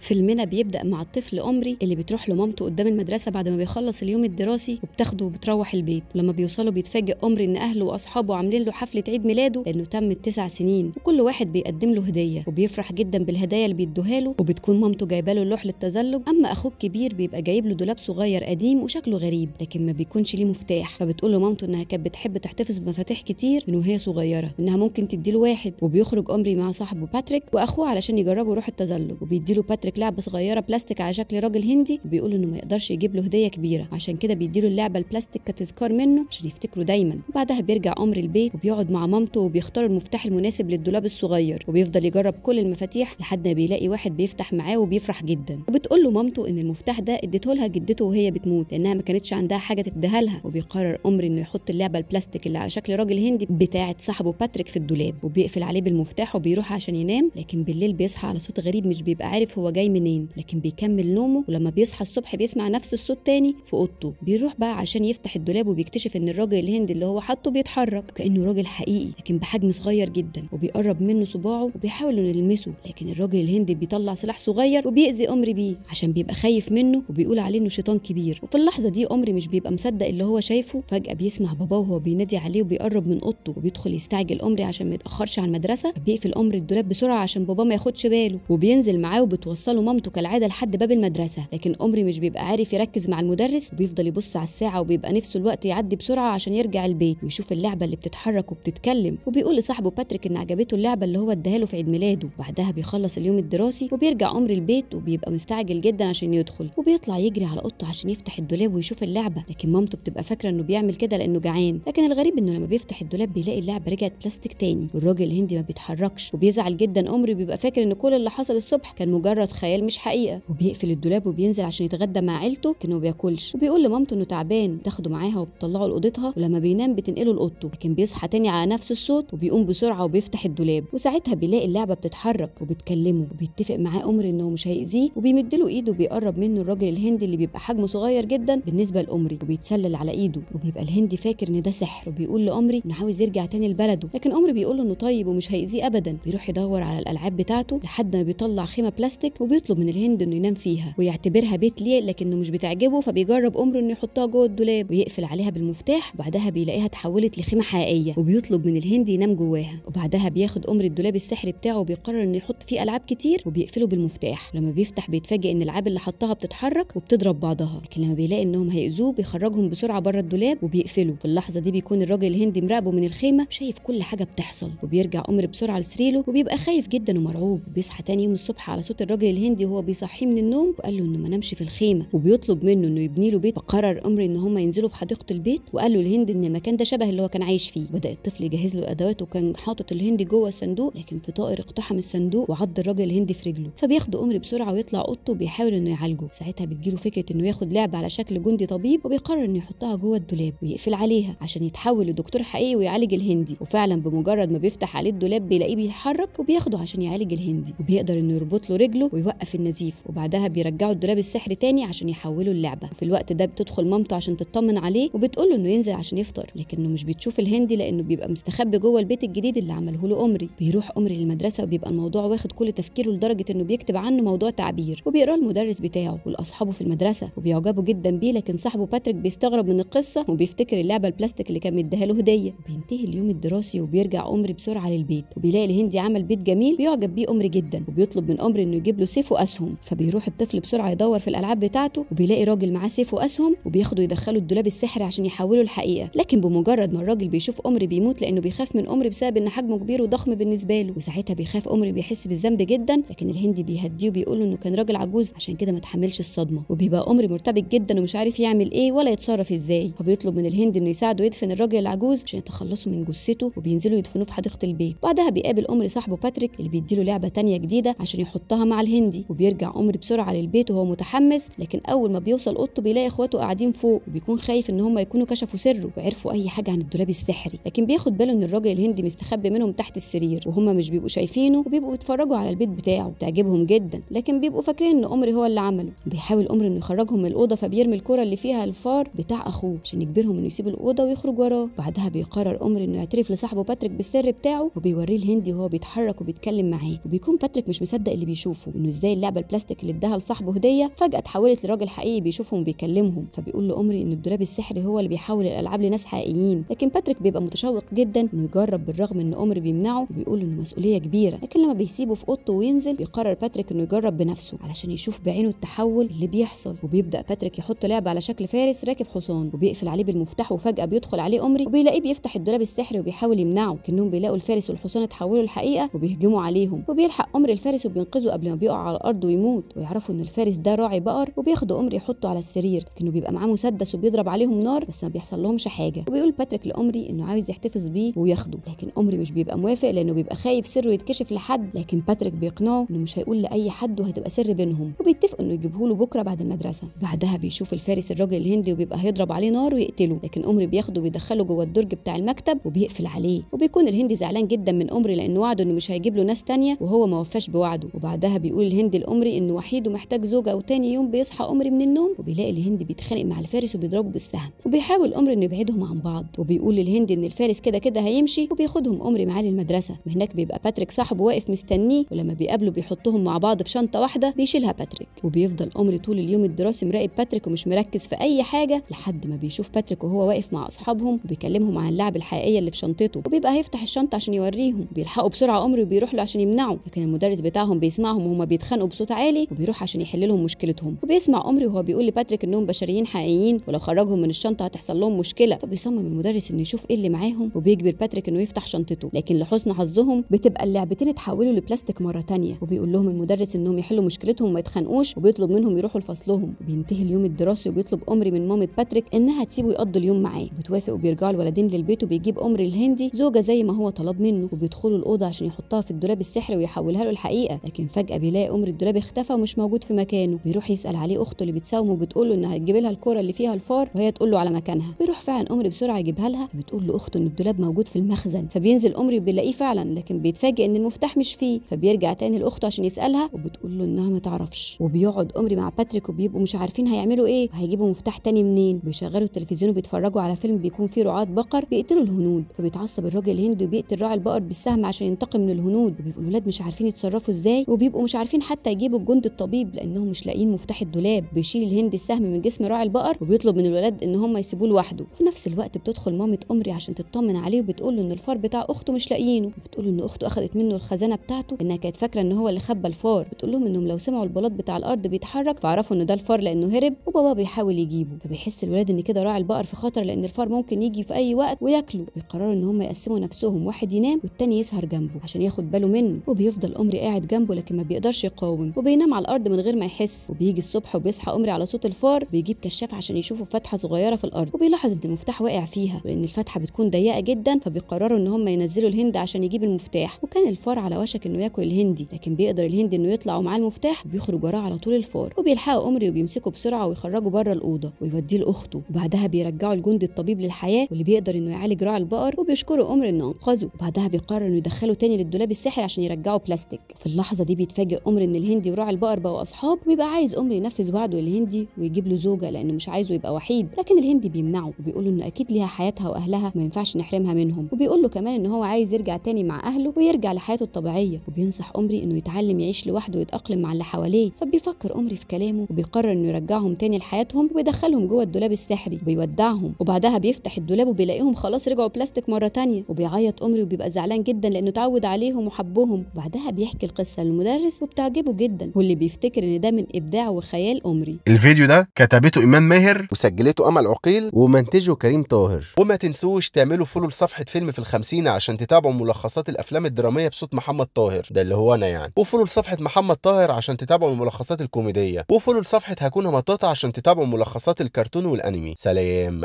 فيلمنا بيبدا مع الطفل عمري اللي بتروح له مامته قدام المدرسه بعد ما بيخلص اليوم الدراسي وبتاخده وبتروح البيت ولما بيوصلوا بيتفاجئ عمري ان اهله واصحابه عاملين له حفله عيد ميلاده لانه تم التسع سنين وكل واحد بيقدم له هديه وبيفرح جدا بالهدايا اللي بيدوها له وبتكون مامته جايبه له لوح للتزلج اما اخوه الكبير بيبقى جايب له دولاب صغير قديم وشكله غريب لكن ما بيكونش ليه مفتاح فبتقول له مامته انها كانت بتحب تحتفظ بمفاتيح كتير من وهي صغيره انها ممكن تدي له واحد وبيخرج عمري مع صاحبه باتريك واخوه علشان يجربوا روح التزلج له باتريك متفرج لعبه صغيره بلاستيك على شكل راجل هندي وبيقول انه ما يقدرش يجيب له هديه كبيره عشان كده بيديله اللعبه البلاستيك كتذكار منه عشان يفتكره دايما وبعدها بيرجع عمر البيت وبيقعد مع مامته وبيختار المفتاح المناسب للدولاب الصغير وبيفضل يجرب كل المفاتيح لحد ما بيلاقي واحد بيفتح معاه وبيفرح جدا وبتقول له مامته ان المفتاح ده اديته لها جدته وهي بتموت لانها ما كانتش عندها حاجه تديها لها وبيقرر عمر انه يحط اللعبه البلاستيك اللي على شكل راجل هندي بتاعه صاحبه باتريك في الدولاب وبيقفل عليه بالمفتاح وبيروح عشان ينام لكن بالليل بيصحى على صوت غريب مش بيبقى عارف هو جاي جاي منين لكن بيكمل نومه ولما بيصحى الصبح بيسمع نفس الصوت تاني في اوضته بيروح بقى عشان يفتح الدولاب وبيكتشف ان الراجل الهندي اللي هو حاطه بيتحرك كانه راجل حقيقي لكن بحجم صغير جدا وبيقرب منه صباعه وبيحاول انه يلمسه لكن الراجل الهندي بيطلع سلاح صغير وبيأذي امري بيه عشان بيبقى خايف منه وبيقول عليه انه شيطان كبير وفي اللحظه دي امري مش بيبقى مصدق اللي هو شايفه فجاه بيسمع باباه وهو بينادي عليه وبيقرب من اوضته وبيدخل يستعجل امري عشان ما يتاخرش على المدرسه بيقفل قمري الدولاب بسرعه عشان باباه ما ياخدش باله وبينزل معاه وبتوصل بتوصله مامته كالعاده لحد باب المدرسه لكن عمري مش بيبقى عارف يركز مع المدرس وبيفضل يبص على الساعه وبيبقى نفسه الوقت يعدي بسرعه عشان يرجع البيت ويشوف اللعبه اللي بتتحرك وبتتكلم وبيقول لصاحبه باتريك ان عجبته اللعبه اللي هو اداها له في عيد ميلاده بعدها بيخلص اليوم الدراسي وبيرجع عمري البيت وبيبقى مستعجل جدا عشان يدخل وبيطلع يجري على اوضته عشان يفتح الدولاب ويشوف اللعبه لكن مامته بتبقى فاكره انه بيعمل كده لانه جعان لكن الغريب انه لما بيفتح الدولاب بيلاقي اللعبه رجعت بلاستيك تاني والراجل الهندي ما بيتحركش وبيزعل جدا عمري بيبقى فاكر ان كل اللي حصل الصبح كان مجرد خيال مش حقيقه وبيقفل الدولاب وبينزل عشان يتغدى مع عيلته كانه ما بياكلش وبيقول لمامته انه تعبان تاخده معاها وبتطلعه لاوضتها ولما بينام بتنقله لاوضته لكن بيصحى تاني على نفس الصوت وبيقوم بسرعه وبيفتح الدولاب وساعتها بيلاقي اللعبه بتتحرك وبتكلمه وبيتفق معاه امر انه مش هيأذيه وبيمد له ايده وبيقرب منه الراجل الهندي اللي بيبقى حجمه صغير جدا بالنسبه لامري وبيتسلل على ايده وبيبقى الهندي فاكر ان ده سحر وبيقول لامري انه عاوز يرجع تاني لبلده لكن امري بيقول له انه طيب ومش هيأذيه ابدا بيروح يدور على الالعاب بتاعته لحد ما بيطلع خيمه بلاستيك وبيطلب من الهند انه ينام فيها ويعتبرها بيت ليه لكنه مش بتعجبه فبيجرب امره انه يحطها جوه الدولاب ويقفل عليها بالمفتاح وبعدها بيلاقيها اتحولت لخيمه حقيقيه وبيطلب من الهند ينام جواها وبعدها بياخد امر الدولاب السحري بتاعه وبيقرر انه يحط فيه العاب كتير وبيقفله بالمفتاح لما بيفتح بيتفاجئ ان الالعاب اللي حطها بتتحرك وبتضرب بعضها لكن لما بيلاقي انهم هيأذوه بيخرجهم بسرعه بره الدولاب وبيقفله في اللحظه دي بيكون الراجل الهندي مراقبه من الخيمه شايف كل حاجه بتحصل وبيرجع امر بسرعه لسريله وبيبقى خايف جدا ومرعوب وبيصحى تاني يوم الصبح على صوت الراجل الهندي وهو بيصحيه من النوم وقال له انه ما نامش في الخيمه وبيطلب منه انه يبني له بيت فقرر امري ان هم ينزلوا في حديقه البيت وقال له الهند ان المكان ده شبه اللي هو كان عايش فيه بدا الطفل يجهز له ادواته وكان حاطط الهندي جوه الصندوق لكن في طائر اقتحم الصندوق وعض الراجل الهندي في رجله فبياخده امري بسرعه ويطلع اوضته وبيحاول انه يعالجه ساعتها بتجيله فكره انه ياخد لعبه على شكل جندي طبيب وبيقرر انه يحطها جوه الدولاب ويقفل عليها عشان يتحول لدكتور حقيقي ويعالج الهندي وفعلا بمجرد ما بيفتح عليه الدولاب بيلاقيه بيتحرك وبياخده عشان يعالج الهندي وبيقدر انه يربط له رجله وبيوقف النزيف وبعدها بيرجعوا الدولاب السحري تاني عشان يحولوا اللعبه وفي الوقت ده بتدخل مامته عشان تطمن عليه وبتقول له انه ينزل عشان يفطر لكنه مش بتشوف الهندي لانه بيبقى مستخبي جوه البيت الجديد اللي عمله له امري بيروح امري للمدرسه وبيبقى الموضوع واخد كل تفكيره لدرجه انه بيكتب عنه موضوع تعبير وبيقراه المدرس بتاعه ولاصحابه في المدرسه وبيعجبوا جدا بيه لكن صاحبه باتريك بيستغرب من القصه وبيفتكر اللعبه البلاستيك اللي كان مديها له هديه وبينتهي اليوم الدراسي وبيرجع امري بسرعه للبيت وبيلاقي الهندي عمل بيت جميل بيعجب بيه عمري جدا وبيطلب من عمري انه يجيب له سيف واسهم فبيروح الطفل بسرعه يدور في الالعاب بتاعته وبيلاقي راجل معاه سيف واسهم وبياخده يدخله الدولاب السحري عشان يحوله الحقيقه لكن بمجرد ما الراجل بيشوف قمر بيموت لانه بيخاف من قمر بسبب ان حجمه كبير وضخم بالنسبه له وساعتها بيخاف قمر بيحس بالذنب جدا لكن الهندي بيهديه وبيقول له انه كان راجل عجوز عشان كده ما تحملش الصدمه وبيبقى قمر مرتبك جدا ومش عارف يعمل ايه ولا يتصرف ازاي فبيطلب من الهند انه يساعده يدفن الراجل العجوز عشان يتخلصوا من جثته وبينزلوا يدفنوه في حديقه البيت بعدها بيقابل قمر صاحبه باتريك اللي بيديله لعبه تانية جديده عشان يحطها مع الهندي هندي وبيرجع عمر بسرعه للبيت وهو متحمس لكن اول ما بيوصل اوضته بيلاقي اخواته قاعدين فوق وبيكون خايف ان هم يكونوا كشفوا سره وعرفوا اي حاجه عن الدولاب السحري لكن بياخد باله ان الراجل الهندي مستخبي منهم تحت السرير وهم مش بيبقوا شايفينه وبيبقوا بيتفرجوا على البيت بتاعه تعجبهم جدا لكن بيبقوا فاكرين ان عمري هو اللي عمله بيحاول عمر انه يخرجهم من الاوضه فبيرمي الكره اللي فيها الفار بتاع اخوه عشان يجبرهم انه يسيب الاوضه ويخرج وراه بعدها بيقرر عمر انه يعترف لصاحبه باتريك بالسر بتاعه وبيوريه الهندي وهو بيتحرك وبيتكلم معاه وبيكون باتريك مش مصدق اللي بيشوفه انه ازاي اللعبه البلاستيك اللي اداها لصاحبه هديه فجاه اتحولت لراجل حقيقي بيشوفهم وبيكلمهم فبيقول لامري ان الدولاب السحري هو اللي بيحول الالعاب لناس حقيقيين لكن باتريك بيبقى متشوق جدا انه يجرب بالرغم ان امري بيمنعه وبيقول انه مسؤوليه كبيره لكن لما بيسيبه في اوضته وينزل بيقرر باتريك انه يجرب بنفسه علشان يشوف بعينه التحول اللي بيحصل وبيبدا باتريك يحط لعبه على شكل فارس راكب حصان وبيقفل عليه بالمفتاح وفجاه بيدخل عليه امري وبيلاقيه بيفتح الدولاب السحري وبيحاول يمنعه كانهم بيلاقوا الفارس والحصان اتحولوا الحقيقه وبيهجموا عليهم وبيلحق امري الفارس وبينقذه قبل ما بيقع على الارض ويموت ويعرفوا ان الفارس ده راعي بقر وبياخدوا امري يحطه على السرير كانه بيبقى معاه مسدس وبيضرب عليهم نار بس ما بيحصل لهمش حاجه وبيقول باتريك لامري انه عايز يحتفظ بيه وياخده لكن امري مش بيبقى موافق لانه بيبقى خايف سره يتكشف لحد لكن باتريك بيقنعه انه مش هيقول لاي حد وهتبقى سر بينهم وبيتفقوا انه يجيبه له بكره بعد المدرسه بعدها بيشوف الفارس الراجل الهندي وبيبقى هيضرب عليه نار ويقتله لكن امري بياخده ويدخله جوه الدرج بتاع المكتب وبيقفل عليه وبيكون الهندي زعلان جدا من امري لانه وعده انه مش هيجيب له ناس تانية وهو ما وفاش بوعده وبعدها بيقول الهند القمري انه وحيد ومحتاج زوجه وتاني يوم بيصحى قمري من النوم وبيلاقي الهند بيتخانق مع الفارس وبيضربه بالسهم وبيحاول قمري انه يبعدهم عن بعض وبيقول للهند ان الفارس كده كده هيمشي وبياخدهم قمري معاه للمدرسه وهناك بيبقى باتريك صاحبه واقف مستنيه ولما بيقابله بيحطهم مع بعض في شنطه واحده بيشيلها باتريك وبيفضل قمري طول اليوم الدراسي مراقب باتريك ومش مركز في اي حاجه لحد ما بيشوف باتريك وهو واقف مع اصحابهم وبيكلمهم عن اللعب الحقيقيه اللي في شنطته وبيبقى هيفتح الشنطه عشان يوريهم بيلحقوا بسرعه قمري وبيروح له عشان يمنعه لكن المدرس بتاعهم بيسمعهم وهما بيتخانقوا بصوت عالي وبيروح عشان يحل لهم مشكلتهم وبيسمع عمري وهو بيقول لباتريك انهم بشريين حقيقيين ولو خرجهم من الشنطه هتحصل لهم مشكله فبيصمم المدرس انه يشوف ايه اللي معاهم وبيجبر باتريك انه يفتح شنطته لكن لحسن حظهم بتبقى اللعبتين اتحولوا لبلاستيك مره ثانيه وبيقول لهم المدرس انهم يحلوا مشكلتهم وما يتخانقوش وبيطلب منهم يروحوا لفصلهم وبينتهي اليوم الدراسي وبيطلب عمري من مامة باتريك انها تسيبه يقضي اليوم معاه بتوافق وبيرجعوا الولدين للبيت وبيجيب عمري الهندي زوجه زي ما هو طلب منه وبيدخلوا الاوضه عشان يحطها في الدولاب السحري ويحولها له الحقيقه لكن فجاه بيلاقي تلاقي قمر الدولاب اختفى ومش موجود في مكانه بيروح يسال عليه اخته اللي بتساومه وبتقول له انها هتجيب لها الكوره اللي فيها الفار وهي تقول له على مكانها بيروح فعلا قمر بسرعه يجيبها لها بتقول اخته ان الدولاب موجود في المخزن فبينزل قمر بيلاقيه فعلا لكن بيتفاجئ ان المفتاح مش فيه فبيرجع تاني لاخته عشان يسالها وبتقول له انها ما تعرفش وبيقعد قمر مع باتريك وبيبقوا مش عارفين هيعملوا ايه وهيجيبوا مفتاح تاني منين بيشغلوا التلفزيون وبيتفرجوا على فيلم بيكون فيه رعاة بقر بيقتلوا الهنود فبيتعصب الراجل الهندي وبيقتل راعي البقر بالسهم عشان ينتقم من الهنود وبيبقوا الولاد مش عارفين يتصرفوا ازاي وبيبقوا مش عارفين عارفين حتى يجيبوا الجند الطبيب لانهم مش لاقيين مفتاح الدولاب بيشيل الهند السهم من جسم راعي البقر وبيطلب من الولاد ان هم يسيبوه لوحده في نفس الوقت بتدخل مامة امري عشان تطمن عليه وبتقول له ان الفار بتاع اخته مش لاقيينه بتقول له ان اخته اخذت منه الخزانه بتاعته انها كانت فاكره ان هو اللي خبى الفار بتقول لهم انهم لو سمعوا البلاط بتاع الارض بيتحرك فعرفوا ان ده الفار لانه هرب وبابا بيحاول يجيبه فبيحس الولاد ان كده راعي البقر في خطر لان الفار ممكن يجي في اي وقت وياكله بيقرروا ان هم يقسموا نفسهم واحد ينام والتاني يسهر جنبه عشان ياخد باله منه وبيفضل امري قاعد جنبه لكن ما بيقدرش يقدرش يقاوم وبينام على الارض من غير ما يحس وبيجي الصبح وبيصحى امري على صوت الفار بيجيب كشاف عشان يشوفوا فتحه صغيره في الارض وبيلاحظ ان المفتاح واقع فيها ولان الفتحه بتكون ضيقه جدا فبيقرروا ان هم ينزلوا الهند عشان يجيب المفتاح وكان الفار على وشك انه ياكل الهندي لكن بيقدر الهندي انه يطلع ومعاه المفتاح بيخرج وراه على طول الفار وبيلحقوا امري وبيمسكوا بسرعه ويخرجوا بره الاوضه ويوديه لاخته وبعدها بيرجعوا الجندي الطبيب للحياه واللي بيقدر انه يعالج راعي البقر وبيشكروا قمر انه انقذه وبعدها بيقرر انه يدخله تاني للدولاب السحري عشان يرجعه بلاستيك في اللحظه دي بيتفاجئ امر ان الهندي وراعي البقر بقوا اصحاب ويبقى عايز امر ينفذ وعده للهندي ويجيب له زوجه لانه مش عايزه يبقى وحيد لكن الهندي بيمنعه وبيقول انه اكيد ليها حياتها واهلها وما ينفعش نحرمها منهم وبيقول له كمان ان هو عايز يرجع تاني مع اهله ويرجع لحياته الطبيعيه وبينصح امري انه يتعلم يعيش لوحده ويتاقلم مع اللي حواليه فبيفكر امري في كلامه وبيقرر انه يرجعهم تاني لحياتهم وبيدخلهم جوه الدولاب السحري وبيودعهم وبعدها بيفتح الدولاب وبيلاقيهم خلاص رجعوا بلاستيك مره تانية وبيعيط امري وبيبقى زعلان جدا لانه اتعود عليهم وحبهم وبعدها بيحكي القصه للمدرس وبتاع بتعجبه جدا واللي بيفتكر ان ده من ابداع وخيال امري الفيديو ده كتبته ايمان ماهر وسجلته امل عقيل ومنتجه كريم طاهر وما تنسوش تعملوا فولو لصفحه فيلم في الخمسين عشان تتابعوا ملخصات الافلام الدراميه بصوت محمد طاهر ده اللي هو انا يعني وفولو لصفحه محمد طاهر عشان تتابعوا الملخصات الكوميديه وفولو لصفحه هكون مطاطا عشان تتابعوا ملخصات الكرتون والانمي سلام